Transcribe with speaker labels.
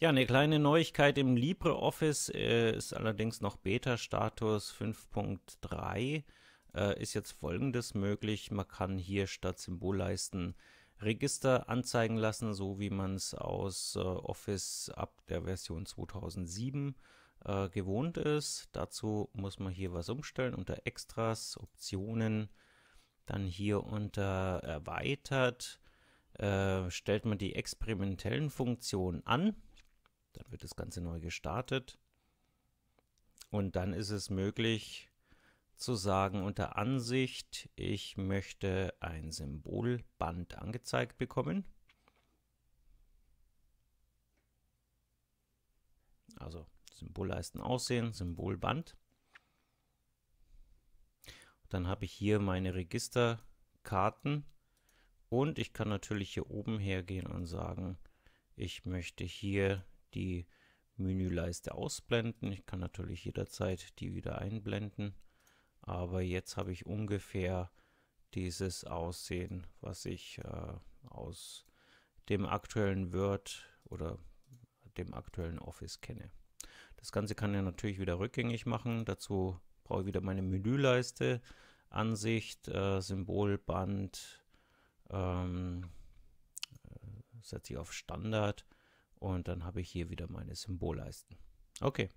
Speaker 1: Ja, eine kleine Neuigkeit im LibreOffice äh, ist allerdings noch Beta-Status 5.3. Äh, ist jetzt folgendes möglich: Man kann hier statt Symbolleisten Register anzeigen lassen, so wie man es aus äh, Office ab der Version 2007 äh, gewohnt ist. Dazu muss man hier was umstellen unter Extras, Optionen, dann hier unter Erweitert. Äh, stellt man die experimentellen Funktionen an. Dann wird das Ganze neu gestartet. Und dann ist es möglich zu sagen unter Ansicht, ich möchte ein Symbolband angezeigt bekommen. Also Symbolleisten aussehen, Symbolband. Dann habe ich hier meine Registerkarten und ich kann natürlich hier oben hergehen und sagen, ich möchte hier die Menüleiste ausblenden. Ich kann natürlich jederzeit die wieder einblenden. Aber jetzt habe ich ungefähr dieses Aussehen, was ich äh, aus dem aktuellen Word oder dem aktuellen Office kenne. Das Ganze kann ich natürlich wieder rückgängig machen. Dazu brauche ich wieder meine Menüleiste, Ansicht, äh, Symbolband, ähm, äh, setze ich auf Standard und dann habe ich hier wieder meine Symbolleisten. Okay,